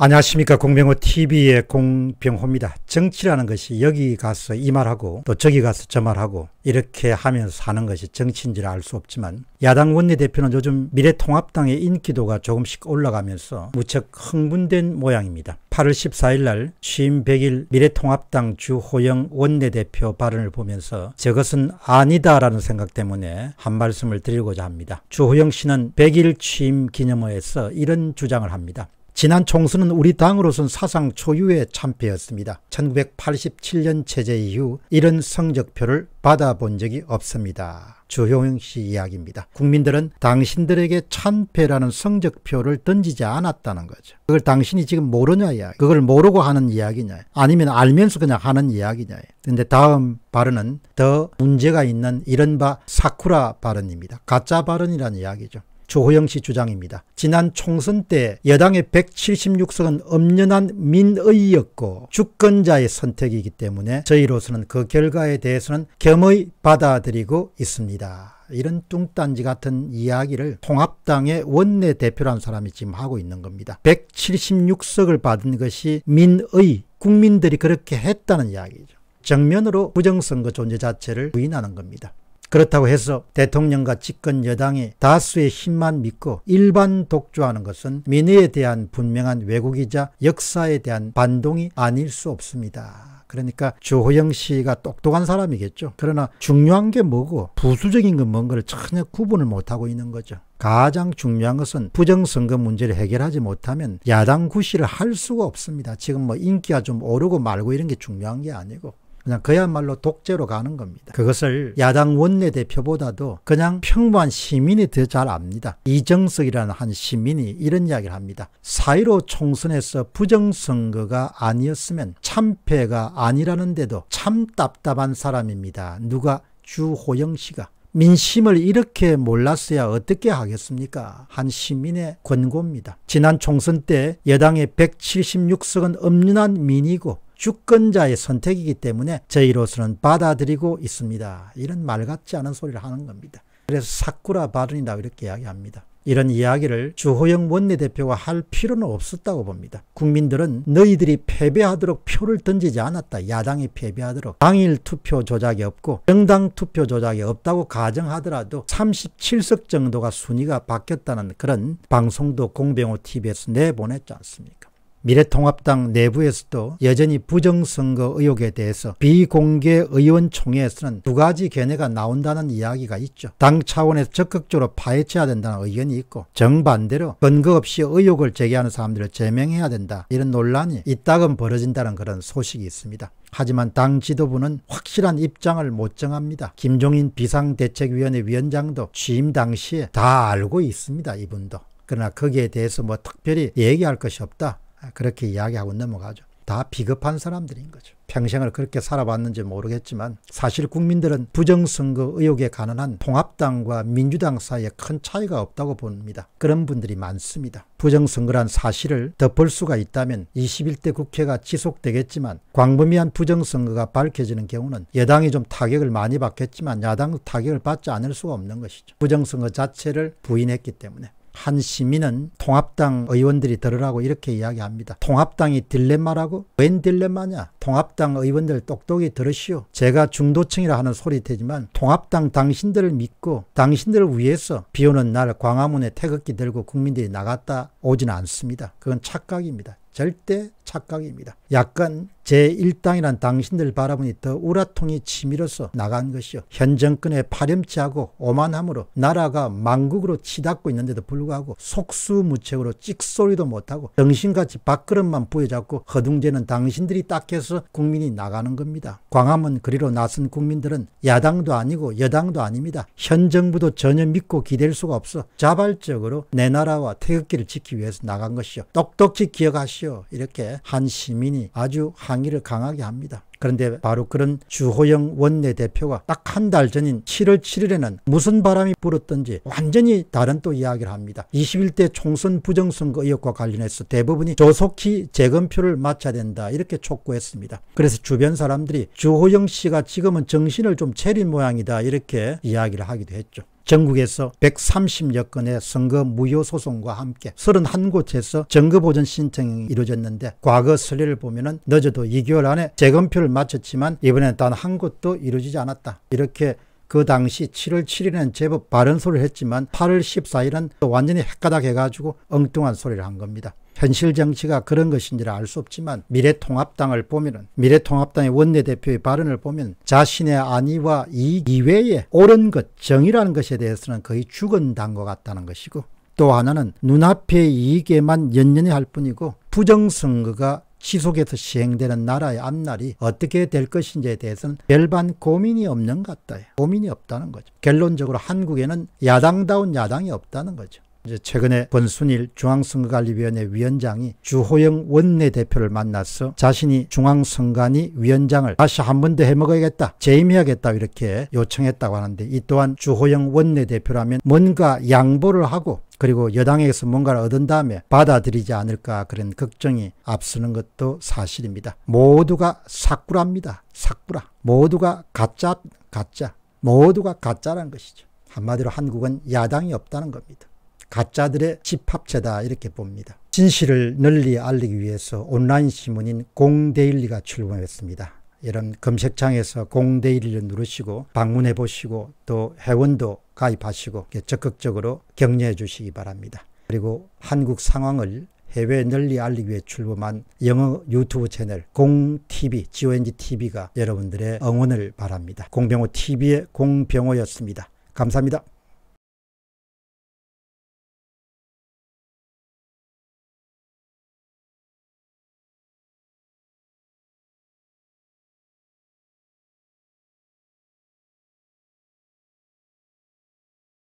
안녕하십니까 공병호 TV의 공병호입니다. 정치라는 것이 여기 가서 이 말하고 또 저기 가서 저 말하고 이렇게 하면서 사는 것이 정치인지를 알 수 없지만 야당 원내대표는 요즘 미래통합당의 인기도가 조금씩 올라가면서 무척 흥분된 모양입니다. 8월 14일 날 취임 100일 미래통합당 주호영 원내대표 발언을 보면서 저것은 아니다라는 생각 때문에 한 말씀을 드리고자 합니다. 주호영 씨는 100일 취임 기념회에서 이런 주장을 합니다. 지난 총선은 우리 당으로선 사상 초유의 참패였습니다. 1987년 체제 이후 이런 성적표를 받아본 적이 없습니다. 주효영 씨 이야기입니다. 국민들은 당신들에게 참패라는 성적표를 던지지 않았다는 거죠. 그걸 당신이 지금 모르냐 이야 그걸 모르고 하는 이야기냐. 아니면 알면서 그냥 하는 이야기냐. 근데 다음 발언은 더 문제가 있는 이른바 사쿠라 발언입니다. 가짜 발언이라는 이야기죠. 조호영 씨 주장입니다. 지난 총선 때 여당의 176석은 엄연한 민의였고 주권자의 선택이기 때문에 저희로서는 그 결과에 대해서는 겸의 받아들이고 있습니다. 이런 뚱딴지 같은 이야기를 통합당의 원내대표라는 사람이 지금 하고 있는 겁니다. 176석을 받은 것이 민의, 국민들이 그렇게 했다는 이야기죠. 정면으로 부정선거 존재 자체를 부인하는 겁니다. 그렇다고 해서 대통령과 집권 여당이 다수의 힘만 믿고 일반 독주하는 것은 민의에 대한 분명한 왜곡이자 역사에 대한 반동이 아닐 수 없습니다. 그러니까 조호영 씨가 똑똑한 사람이겠죠. 그러나 중요한 게 뭐고 부수적인 건 뭔가를 전혀 구분을 못하고 있는 거죠. 가장 중요한 것은 부정선거 문제를 해결하지 못하면 야당 구실을 할 수가 없습니다. 지금 뭐 인기가 좀 오르고 말고 이런 게 중요한 게 아니고 그냥 그야말로 독재로 가는 겁니다. 그것을 야당 원내대표보다도 그냥 평범한 시민이 더 잘 압니다. 이정석이라는 한 시민이 이런 이야기를 합니다. 사1로 총선에서 부정선거가 아니었으면 참패가 아니라는데도 참 답답한 사람입니다. 누가 주호영 씨가 민심을 이렇게 몰랐어야 어떻게 하겠습니까? 한 시민의 권고입니다. 지난 총선 때 여당의 176석은 엄연한 민이고 주권자의 선택이기 때문에 저희로서는 받아들이고 있습니다. 이런 말 같지 않은 소리를 하는 겁니다. 그래서 사쿠라 발언이다 이렇게 이야기합니다. 이런 이야기를 주호영 원내대표가 할 필요는 없었다고 봅니다. 국민들은 너희들이 패배하도록 표를 던지지 않았다. 야당이 패배하도록 당일 투표 조작이 없고 정당 투표 조작이 없다고 가정하더라도 37석 정도가 순위가 바뀌었다는 그런 방송도 공병호 TV에서 내보냈지 않습니까? 미래통합당 내부에서도 여전히 부정선거 의혹에 대해서 비공개 의원총회에서는 두 가지 견해가 나온다는 이야기가 있죠. 당 차원에서 적극적으로 파헤쳐야 된다는 의견이 있고 정반대로 근거 없이 의혹을 제기하는 사람들을 제명해야 된다 이런 논란이 이따금 벌어진다는 그런 소식이 있습니다. 하지만 당 지도부는 확실한 입장을 못 정합니다. 김종인 비상대책위원회 위원장도 취임 당시에 다 알고 있습니다. 이분도. 그러나 거기에 대해서 뭐 특별히 얘기할 것이 없다. 그렇게 이야기하고 넘어가죠. 다 비겁한 사람들인 거죠. 평생을 그렇게 살아봤는지 모르겠지만 사실 국민들은 부정선거 의혹에 가 관한 통합당과 민주당 사이에 큰 차이가 없다고 봅니다. 그런 분들이 많습니다. 부정선거란 사실을 덮을 수가 있다면 21대 국회가 지속되겠지만 광범위한 부정선거가 밝혀지는 경우는 여당이 좀 타격을 많이 받겠지만 야당도 타격을 받지 않을 수가 없는 것이죠. 부정선거 자체를 부인했기 때문에. 한 시민은 통합당 의원들이 들으라고 이렇게 이야기합니다. 통합당이 딜레마라고? 웬 딜레마냐? 통합당 의원들 똑똑히 들으시오. 제가 중도층이라 하는 소리 되지만 통합당 당신들을 믿고 당신들을 위해서 비오는 날 광화문에 태극기 들고 국민들이 나갔다 오지는 않습니다. 그건 착각입니다. 절대 착각입니다. 약간 제1당이란 당신들 바라보니 더 우라통이 치밀어서 나간 것이요. 현 정권의 파렴치하고 오만함으로 나라가 망국으로 치닫고 있는데도 불구하고 속수무책으로 찍소리도 못하고 정신같이 밥그릇만 부여잡고 허둥대는 당신들이 딱해서 국민이 나가는 겁니다. 광화문 그리로 나선 국민들은 야당도 아니고 여당도 아닙니다. 현 정부도 전혀 믿고 기댈 수가 없어 자발적으로 내 나라와 태극기를 지키기 위해서 나간 것이요. 똑똑히 기억하시오. 이렇게 한 시민이 아주 항의를 강하게 합니다. 그런데 바로 그런 주호영 원내대표가 딱 한 달 전인 7월 7일에는 무슨 바람이 불었던지 완전히 다른 또 이야기를 합니다. 21대 총선 부정선거 의혹과 관련해서 대부분이 조속히 재검표를 맞춰야 된다 이렇게 촉구했습니다. 그래서 주변 사람들이 주호영 씨가 지금은 정신을 좀 차린 모양이다 이렇게 이야기를 하기도 했죠. 전국에서 130여 건의 선거 무효 소송과 함께 31곳에서 정거 보전 신청이 이루어졌는데 과거 선례를 보면은 늦어도 2개월 안에 재검표를 마쳤지만 이번에단한 곳도 이루어지지 않았다. 이렇게 그 당시 7월 7일은 제법 바른 소리를 했지만 8월 14일은 완전히 헷가닥 해가지고 엉뚱한 소리를 한 겁니다. 현실 정치가 그런 것인지를 알 수 없지만 미래통합당을 보면 미래통합당의 원내대표의 발언을 보면 자신의 안위와 이익 이외에 옳은 것, 정의라는 것에 대해서는 거의 죽은 단것 같다는 것이고 또 하나는 눈앞의 이익에만 연연해 할 뿐이고 부정선거가 시속에서 시행되는 나라의 앞날이 어떻게 될 것인지에 대해서는 별반 고민이 없는 것 같다. 고민이 없다는 거죠. 결론적으로 한국에는 야당다운 야당이 없다는 거죠. 이제 최근에 권순일 중앙선거관리위원회 위원장이 주호영 원내대표를 만나서 자신이 중앙선관위 위원장을 다시 한 번 더 해먹어야겠다 재임해야겠다 이렇게 요청했다고 하는데 이 또한 주호영 원내대표라면 뭔가 양보를 하고 그리고 여당에서 뭔가를 얻은 다음에 받아들이지 않을까 그런 걱정이 앞서는 것도 사실입니다. 모두가 사꾸랍니다. 사꾸라. 모두가 가짜 가짜. 모두가 가짜라는 것이죠. 한마디로 한국은 야당이 없다는 겁니다. 가짜들의 집합체다 이렇게 봅니다. 진실을 널리 알리기 위해서 온라인 신문인 공데일리가 출범했습니다. 이런 검색창에서 공데일리를 누르시고 방문해 보시고 또 회원도 가입하시고 적극적으로 격려해 주시기 바랍니다. 그리고 한국 상황을 해외 널리 알리기 위해 출범한 영어 유튜브 채널 공TV, GONGTV가 여러분들의 응원을 바랍니다. 공병호TV의 공병호였습니다. 감사합니다.